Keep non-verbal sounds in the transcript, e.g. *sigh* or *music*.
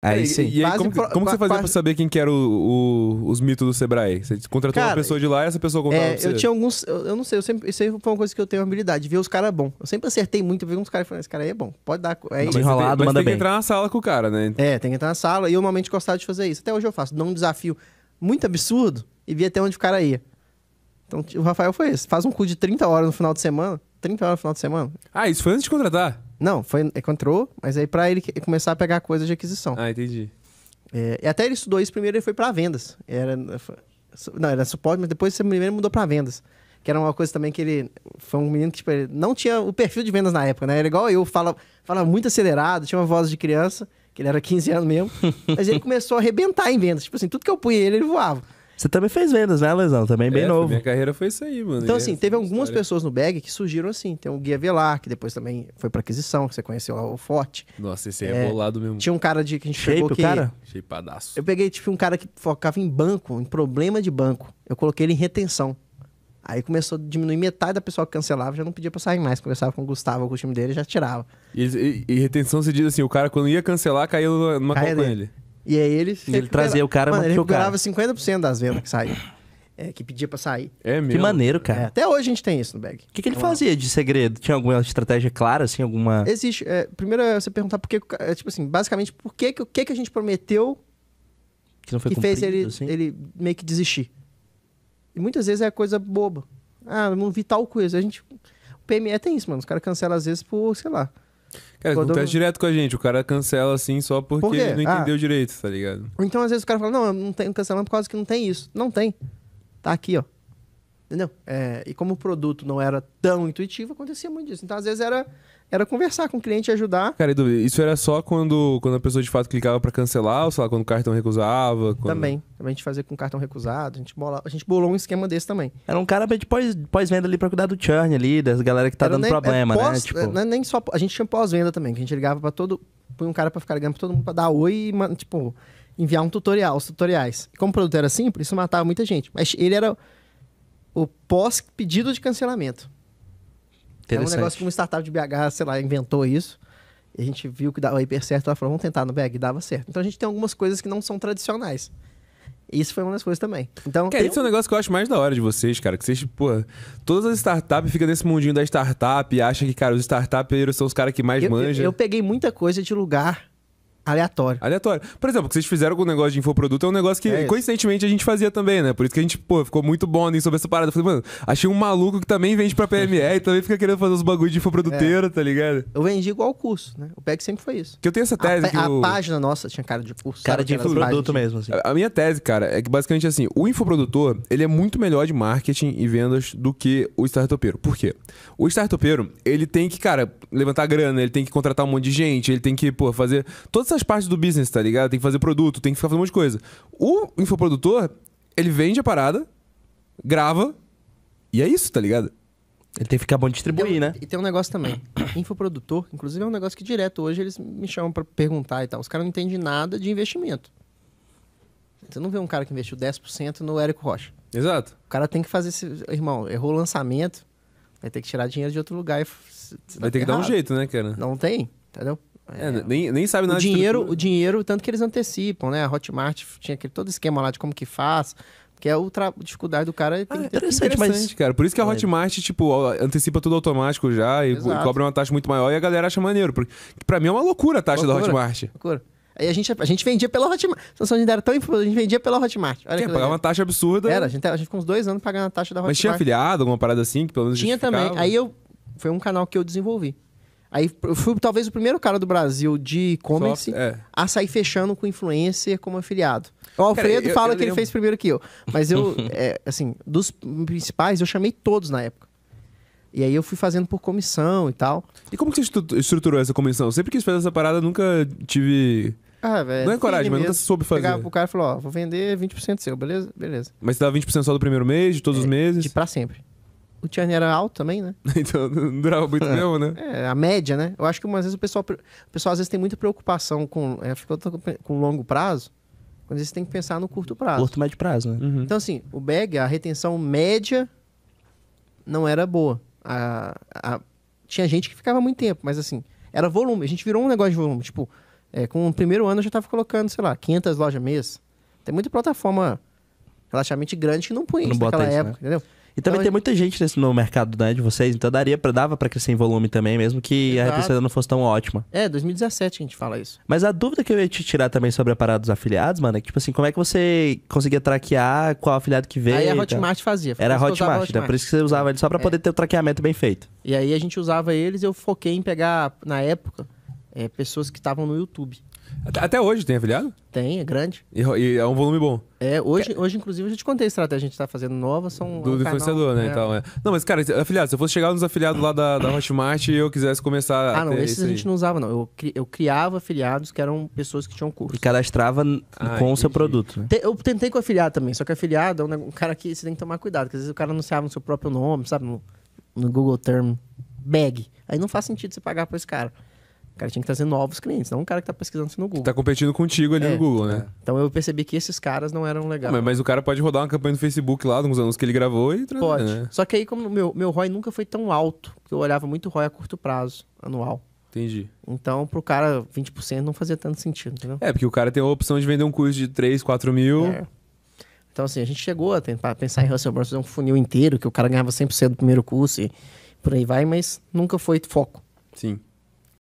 Aí é, sim. E, e aí, como, como que você fazia pra saber quem que era o, o, os mitos do Sebrae? Você contratou cara, uma pessoa de lá e essa pessoa contava é, pra você? Eu tinha alguns... Eu, eu, não sei, eu sempre... Isso aí foi uma coisa que eu tenho habilidade, ver os caras bom. Eu sempre acertei muito, vi uns caras e falei, esse cara aí é bom, pode dar... Aí, é não, mas tem, mas manda tem bem. que entrar na sala com o cara, né? É, tem que entrar na sala e eu normalmente gostava de fazer isso. Até hoje eu faço. Dou um desafio muito absurdo e vi até onde o cara ia. Então o Rafael foi esse. Faz um cu de 30 horas no final de semana, 30 horas no final de semana. Ah, isso foi antes de contratar? Não, foi, encontrou, mas aí pra ele começar a pegar coisa de aquisição. Ah, entendi. É, e até ele estudou isso primeiro e foi para vendas. Era, não, era suporte, mas depois primeiro mudou para vendas. Que era uma coisa também que ele. Foi um menino que tipo, não tinha o perfil de vendas na época, né? Era igual eu, fala, fala muito acelerado, tinha uma voz de criança, que ele era 15 *laughs* anos mesmo. mas ele começou a arrebentar em vendas. Tipo assim, tudo que eu punha ele, ele voava. Você também fez vendas, né, Lesão? Também bem é, novo. Minha carreira foi isso aí, mano. Então, assim, é teve algumas história. pessoas no bag que surgiram assim. Tem o Guia Velar, que depois também foi pra aquisição, que você conheceu lá o Forte. Nossa, esse aí é, é bolado mesmo. Tinha um cara de que a gente Shape, pegou que... cara? Shapeadaço. Eu peguei, tipo, um cara que focava em banco, em problema de banco. Eu coloquei ele em retenção. Aí começou a diminuir metade da pessoa que cancelava, já não podia pra sair mais. Conversava com o Gustavo, com o time dele, já tirava. E, e, e retenção se diz assim, o cara quando ia cancelar, caiu numa caia campanha dele. Ele. E aí ele. E ele trazia o cara, mano, ele recuperava o cara. 50% das vendas que saíam. É, que pedia pra sair. É mesmo. Que maneiro, cara. É, até hoje a gente tem isso no bag. O que, que ele então, fazia de segredo? Tinha alguma estratégia clara, assim, alguma... Existe. É, primeiro é você perguntar por que... É, tipo assim, basicamente, por que que, que, que a gente prometeu que, não foi que cumprido, fez ele, assim? ele meio que desistir. E muitas vezes é coisa boba. Ah, não vi tal coisa. A gente... O PME tem isso, mano. Os caras cancelam às vezes por, sei lá... Cara, Quando... acontece direto com a gente. O cara cancela assim só porque Por não ah. entendeu ah. direito, tá ligado? Então, às vezes, o cara fala, não, eu não tenho cancelando por causa que não tem isso. Não tem. Tá aqui, ó. Entendeu? É, e como o produto não era tão intuitivo, acontecia muito isso Então, às vezes, era, era conversar com o cliente e ajudar. Cara, Edu, isso era só quando, quando a pessoa de fato clicava para cancelar, ou sei lá, quando o cartão recusava? Quando... Também. Também a gente fazia com cartão recusado, a gente, bola, a gente bolou um esquema desse também. Era um cara de pós-venda pós ali para cuidar do churn ali, das galera que tá era dando nem, é, problema, né? pós, né? Tipo... É, não é nem só, a gente tinha pós-venda também, que a gente ligava para todo. Põe um cara para ficar ligando pra todo mundo pra dar oi e, tipo, enviar um tutorial, os tutoriais. como o produto era simples, isso matava muita gente. Mas ele era o pós-pedido de cancelamento. É um negócio que uma startup de BH, sei lá, inventou isso. E a gente viu que dava hiper certo. Ela falou, vamos tentar no BH, dava certo. Então a gente tem algumas coisas que não são tradicionais. Isso foi uma das coisas também. Então, cara, esse é um negócio que eu acho mais da hora de vocês, cara. Que vocês, tipo, pô, todas as startups ficam nesse mundinho da startup e acham que, cara, os startups são os caras que mais manjam. Eu, eu peguei muita coisa de lugar Aleatório. Aleatório. Por exemplo, o que vocês fizeram com o negócio de infoproduto é um negócio que, é coincidentemente, a gente fazia também, né? Por isso que a gente, pô, ficou muito bonding sobre essa parada. Falei, mano, achei um maluco que também vende pra PME e também fica querendo fazer os bagulho de infoproduteiro, é. tá ligado? Eu vendi igual o curso, né? O PEC sempre foi isso. Que eu tenho essa tese. A, que eu... a página nossa tinha cara de curso. Cara de infoproduto mesmo, assim. A, a minha tese, cara, é que basicamente assim, o infoprodutor, ele é muito melhor de marketing e vendas do que o startupeiro. Por quê? O startupeiro, ele tem que, cara, levantar grana, ele tem que contratar um monte de gente, ele tem que, pô, fazer todas essas as partes do business, tá ligado? Tem que fazer produto, tem que ficar fazendo um monte de coisa. O infoprodutor, ele vende a parada, grava, e é isso, tá ligado? Ele tem que ficar bom de distribuir, tem, né? E tem um negócio também. *clears throat* Infoprodutor, inclusive, é um negócio que direto hoje eles me chamam para perguntar e tal. Os caras não entendem nada de investimento. Você não vê um cara que investiu 10% no Érico Rocha. Exato. O cara tem que fazer esse. Irmão, errou o lançamento, vai ter que tirar dinheiro de outro lugar e. Vai ter errado. que dar um jeito, né, cara? Não tem, entendeu? É, nem, nem sabe nada o dinheiro, de O dinheiro, tanto que eles antecipam, né? A Hotmart tinha aquele, todo esquema lá de como que faz. Que é a dificuldade do cara. Ah, é interessante, mas... cara. Por isso que a Hotmart, tipo, antecipa tudo automático já e Exato. cobra uma taxa muito maior e a galera acha maneiro. Porque pra mim é uma loucura a taxa loucura, da Hotmart. Loucura. Aí a gente, a gente vendia pela Hotmart. Se a gente era tão a gente vendia pela Hotmart. Olha pagar pagava uma taxa absurda. Era, a gente, a gente ficou uns dois anos pagando a taxa da Hotmart. Mas tinha afiliado, alguma parada assim? Que pelo menos tinha também. Aí eu... Foi um canal que eu desenvolvi. Aí eu fui talvez o primeiro cara do Brasil de e-commerce é. a sair fechando com influencer como afiliado. O Alfredo cara, eu, fala eu, eu que lembro... ele fez primeiro que eu. Mas eu, *laughs* é, assim, dos principais, eu chamei todos na época. E aí eu fui fazendo por comissão e tal. E como que você estruturou essa comissão? Sempre quis fazer essa parada, nunca tive. Ah, Não é, é coragem, mas mesmo. nunca soube fazer. Pegava pro cara e falou: Ó, vou vender 20% seu, beleza? Beleza. Mas você dava 20% só do primeiro mês, de todos é, os meses? De pra sempre o churn era alto também, né? *laughs* então não durava muito é. mesmo, né? É, a média, né? Eu acho que umas vezes o pessoal, o pessoal às vezes tem muita preocupação com, é, com longo prazo, quando você tem que pensar no curto prazo. Curto, médio prazo, né? Uhum. Então assim, o bag, a retenção média não era boa. A, a, tinha gente que ficava muito tempo, mas assim, era volume. A gente virou um negócio de volume. Tipo, é, com o primeiro ano eu já tava colocando, sei lá, 500 lojas mês. Tem muita plataforma relativamente grande que não põe isso naquela né? época, né? entendeu? E também então, tem muita gente nesse, no mercado, né, de vocês, então daria pra, dava para crescer em volume também, mesmo que Exato. a receita não fosse tão ótima. É, 2017 a gente fala isso. Mas a dúvida que eu ia te tirar também sobre a parada dos afiliados, mano, é que, tipo assim, como é que você conseguia traquear qual afiliado que veio? Aí a Hotmart fazia. Era a Hotmart, Hotmart, né? Por isso que você usava ele só pra é. poder ter o traqueamento bem feito. E aí a gente usava eles e eu foquei em pegar, na época, é, pessoas que estavam no YouTube. Até hoje tem afiliado? Tem, é grande. E, e é um volume bom. É, hoje, que... hoje inclusive, eu já te contei a estratégia que a gente tá fazendo nova, são. Do, é do influenciador, né? É. Então, é. Não, mas, cara, afiliado, se eu fosse chegar nos afiliados lá da, da Hotmart e eu quisesse começar. Ah, não, esses a gente não usava, não. Eu, eu criava afiliados que eram pessoas que tinham curso. E cadastrava ah, com o seu produto. Né? Eu tentei com afiliado também, só que afiliado é um, cara que você tem que tomar cuidado, porque às vezes o cara anunciava no seu próprio nome, sabe? No, no Google Term Bag. Aí não faz sentido você pagar pra esse cara. Cara, tinha que trazer novos clientes, não um cara que tá pesquisando no Google. Que tá competindo contigo ali é, no Google, né? É. Então eu percebi que esses caras não eram legais. Mas, mas, o cara pode rodar uma campanha no Facebook lá, nos uns anos que ele gravou e trazer, Pode. Né? Só que aí, como meu, meu ROI nunca foi tão alto, porque eu olhava muito ROI a curto prazo, anual. Entendi. Então, pro cara, 20% não fazia tanto sentido, entendeu? É, porque o cara tem a opção de vender um curso de 3, 4 mil. É. Então, assim, a gente chegou a tentar pensar em Russell Bros. fazer um funil inteiro, que o cara ganhava 100% do primeiro curso e por aí vai, mas nunca foi foco. Sim.